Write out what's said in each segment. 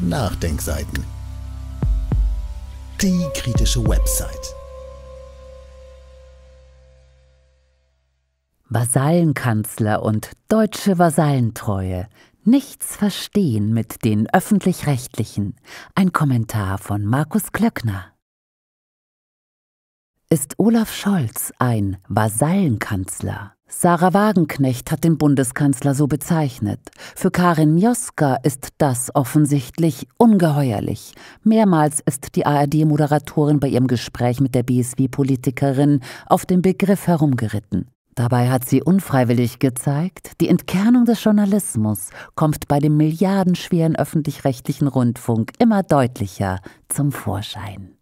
Nachdenkseiten. Die kritische Website. Vasallenkanzler und deutsche Vasallentreue. Nichts verstehen mit den öffentlich-rechtlichen. Ein Kommentar von Markus Klöckner. Ist Olaf Scholz ein Vasallenkanzler? Sarah Wagenknecht hat den Bundeskanzler so bezeichnet. Für Karin Mioska ist das offensichtlich ungeheuerlich. Mehrmals ist die ARD-Moderatorin bei ihrem Gespräch mit der BSW-Politikerin auf den Begriff herumgeritten. Dabei hat sie unfreiwillig gezeigt, die Entkernung des Journalismus kommt bei dem milliardenschweren öffentlich-rechtlichen Rundfunk immer deutlicher zum Vorschein.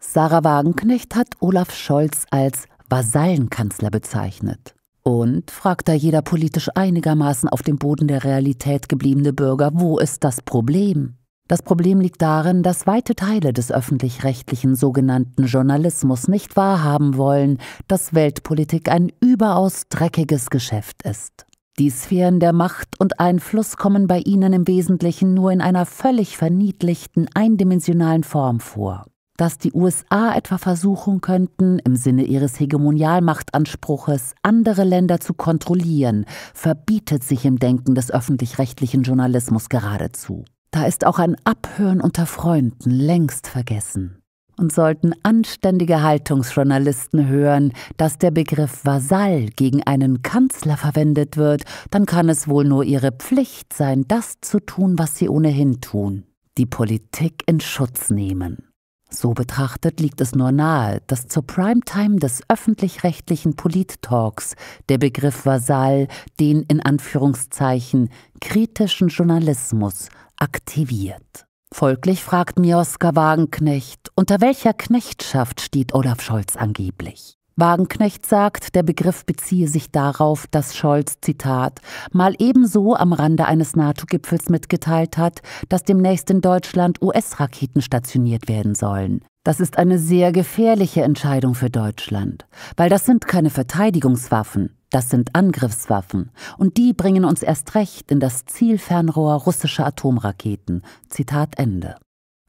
Sarah Wagenknecht hat Olaf Scholz als Vasallenkanzler bezeichnet. Und fragt da jeder politisch einigermaßen auf dem Boden der Realität gebliebene Bürger, wo ist das Problem? Das Problem liegt darin, dass weite Teile des öffentlich-rechtlichen sogenannten Journalismus nicht wahrhaben wollen, dass Weltpolitik ein überaus dreckiges Geschäft ist. Die Sphären der Macht und Einfluss kommen bei ihnen im Wesentlichen nur in einer völlig verniedlichten, eindimensionalen Form vor dass die USA etwa versuchen könnten, im Sinne ihres Hegemonialmachtanspruches andere Länder zu kontrollieren, verbietet sich im Denken des öffentlich-rechtlichen Journalismus geradezu. Da ist auch ein Abhören unter Freunden längst vergessen. Und sollten anständige Haltungsjournalisten hören, dass der Begriff Vasall gegen einen Kanzler verwendet wird, dann kann es wohl nur ihre Pflicht sein, das zu tun, was sie ohnehin tun, die Politik in Schutz nehmen. So betrachtet liegt es nur nahe, dass zur Primetime des öffentlich-rechtlichen Polit-Talks der Begriff Vasal den in Anführungszeichen kritischen Journalismus aktiviert. Folglich fragt mir Oskar Wagenknecht, unter welcher Knechtschaft steht Olaf Scholz angeblich? Wagenknecht sagt, der Begriff beziehe sich darauf, dass Scholz, Zitat, mal ebenso am Rande eines NATO-Gipfels mitgeteilt hat, dass demnächst in Deutschland US-Raketen stationiert werden sollen. Das ist eine sehr gefährliche Entscheidung für Deutschland, weil das sind keine Verteidigungswaffen, das sind Angriffswaffen und die bringen uns erst recht in das Zielfernrohr russischer Atomraketen. Zitat Ende.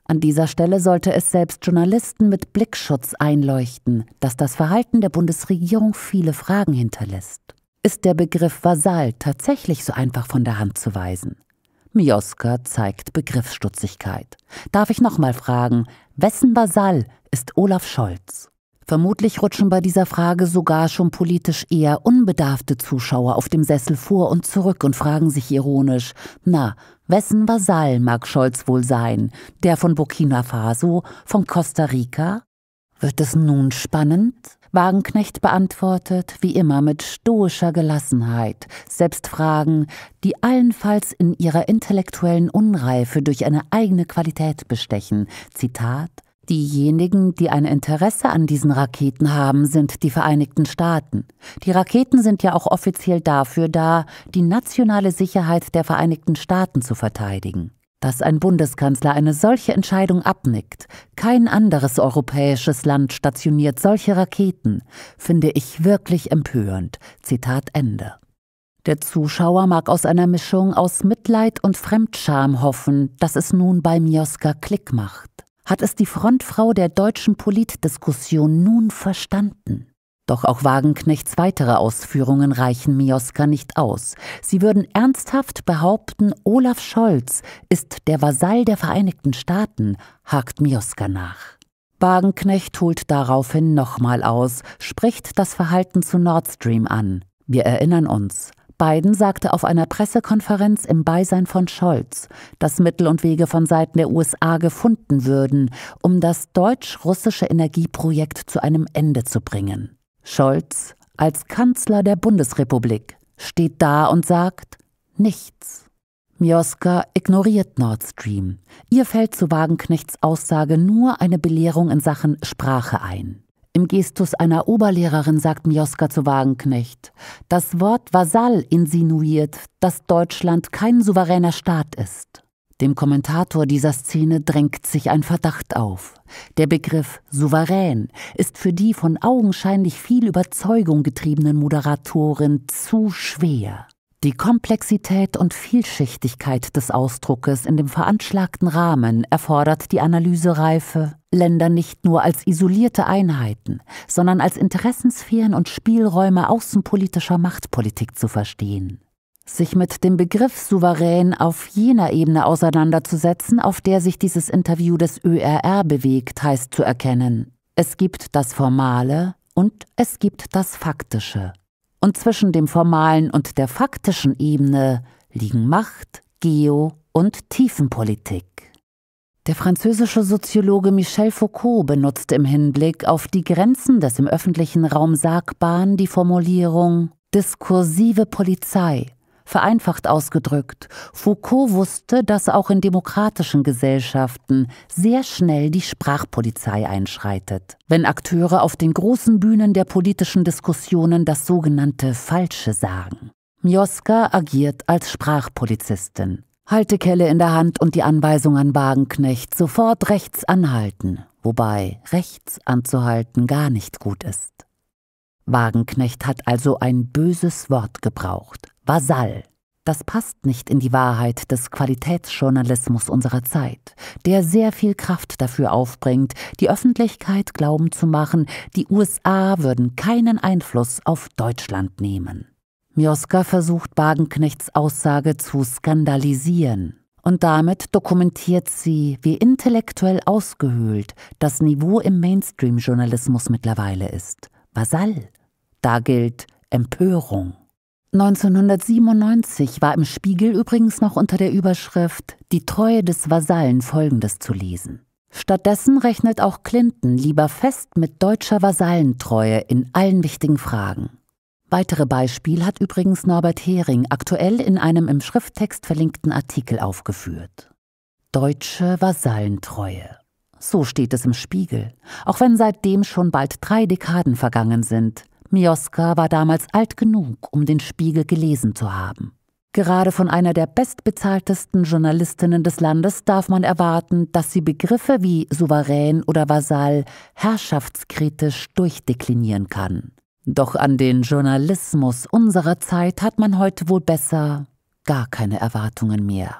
An dieser Stelle sollte es selbst Journalisten mit Blickschutz einleuchten, dass das Verhalten der Bundesregierung viele Fragen hinterlässt. Ist der Begriff Vasall tatsächlich so einfach von der Hand zu weisen? Mioska zeigt Begriffsstutzigkeit. Darf ich nochmal fragen, wessen Vasall ist Olaf Scholz? Vermutlich rutschen bei dieser Frage sogar schon politisch eher unbedarfte Zuschauer auf dem Sessel vor und zurück und fragen sich ironisch, na, wessen Vasall mag Scholz wohl sein? Der von Burkina Faso, von Costa Rica? Wird es nun spannend? Wagenknecht beantwortet, wie immer mit stoischer Gelassenheit, selbst Fragen, die allenfalls in ihrer intellektuellen Unreife durch eine eigene Qualität bestechen. Zitat Diejenigen, die ein Interesse an diesen Raketen haben, sind die Vereinigten Staaten. Die Raketen sind ja auch offiziell dafür da, die nationale Sicherheit der Vereinigten Staaten zu verteidigen. Dass ein Bundeskanzler eine solche Entscheidung abnickt, kein anderes europäisches Land stationiert solche Raketen, finde ich wirklich empörend. Zitat Ende. Der Zuschauer mag aus einer Mischung aus Mitleid und Fremdscham hoffen, dass es nun bei Mioska Klick macht hat es die Frontfrau der deutschen Politdiskussion nun verstanden. Doch auch Wagenknechts weitere Ausführungen reichen Mioska nicht aus. Sie würden ernsthaft behaupten, Olaf Scholz ist der Vasall der Vereinigten Staaten, hakt Mioska nach. Wagenknecht holt daraufhin nochmal aus, spricht das Verhalten zu Nord Stream an. Wir erinnern uns, Biden sagte auf einer Pressekonferenz im Beisein von Scholz, dass Mittel und Wege von Seiten der USA gefunden würden, um das deutsch-russische Energieprojekt zu einem Ende zu bringen. Scholz, als Kanzler der Bundesrepublik, steht da und sagt nichts. Mioska ignoriert Nord Stream. Ihr fällt zu Wagenknechts Aussage nur eine Belehrung in Sachen Sprache ein. Im Gestus einer Oberlehrerin sagt Mioska zu Wagenknecht, das Wort Vasall insinuiert, dass Deutschland kein souveräner Staat ist. Dem Kommentator dieser Szene drängt sich ein Verdacht auf. Der Begriff souverän ist für die von augenscheinlich viel Überzeugung getriebenen Moderatorin zu schwer. Die Komplexität und Vielschichtigkeit des Ausdruckes in dem veranschlagten Rahmen erfordert die Analysereife, Länder nicht nur als isolierte Einheiten, sondern als Interessensphären und Spielräume außenpolitischer Machtpolitik zu verstehen. Sich mit dem Begriff souverän auf jener Ebene auseinanderzusetzen, auf der sich dieses Interview des ÖRR bewegt, heißt zu erkennen, es gibt das Formale und es gibt das Faktische und zwischen dem formalen und der faktischen Ebene liegen Macht, Geo- und Tiefenpolitik. Der französische Soziologe Michel Foucault benutzte im Hinblick auf die Grenzen des im öffentlichen Raum Sagbaren die Formulierung diskursive Polizei Vereinfacht ausgedrückt, Foucault wusste, dass auch in demokratischen Gesellschaften sehr schnell die Sprachpolizei einschreitet. Wenn Akteure auf den großen Bühnen der politischen Diskussionen das sogenannte Falsche sagen. Mioska agiert als Sprachpolizistin. Haltekelle in der Hand und die Anweisung an Wagenknecht, sofort rechts anhalten, wobei rechts anzuhalten gar nicht gut ist. Wagenknecht hat also ein böses Wort gebraucht. Vasall. Das passt nicht in die Wahrheit des Qualitätsjournalismus unserer Zeit, der sehr viel Kraft dafür aufbringt, die Öffentlichkeit glauben zu machen, die USA würden keinen Einfluss auf Deutschland nehmen. Mioska versucht Wagenknechts Aussage zu skandalisieren. Und damit dokumentiert sie, wie intellektuell ausgehöhlt das Niveau im Mainstream-Journalismus mittlerweile ist. Vasall. Da gilt Empörung. 1997 war im Spiegel übrigens noch unter der Überschrift Die Treue des Vasallen folgendes zu lesen. Stattdessen rechnet auch Clinton lieber fest mit deutscher Vasallentreue in allen wichtigen Fragen. Weitere Beispiele hat übrigens Norbert Hering aktuell in einem im Schrifttext verlinkten Artikel aufgeführt. Deutsche Vasallentreue. So steht es im Spiegel, auch wenn seitdem schon bald drei Dekaden vergangen sind Mioska war damals alt genug, um den Spiegel gelesen zu haben. Gerade von einer der bestbezahltesten Journalistinnen des Landes darf man erwarten, dass sie Begriffe wie souverän oder vasal herrschaftskritisch durchdeklinieren kann. Doch an den Journalismus unserer Zeit hat man heute wohl besser gar keine Erwartungen mehr.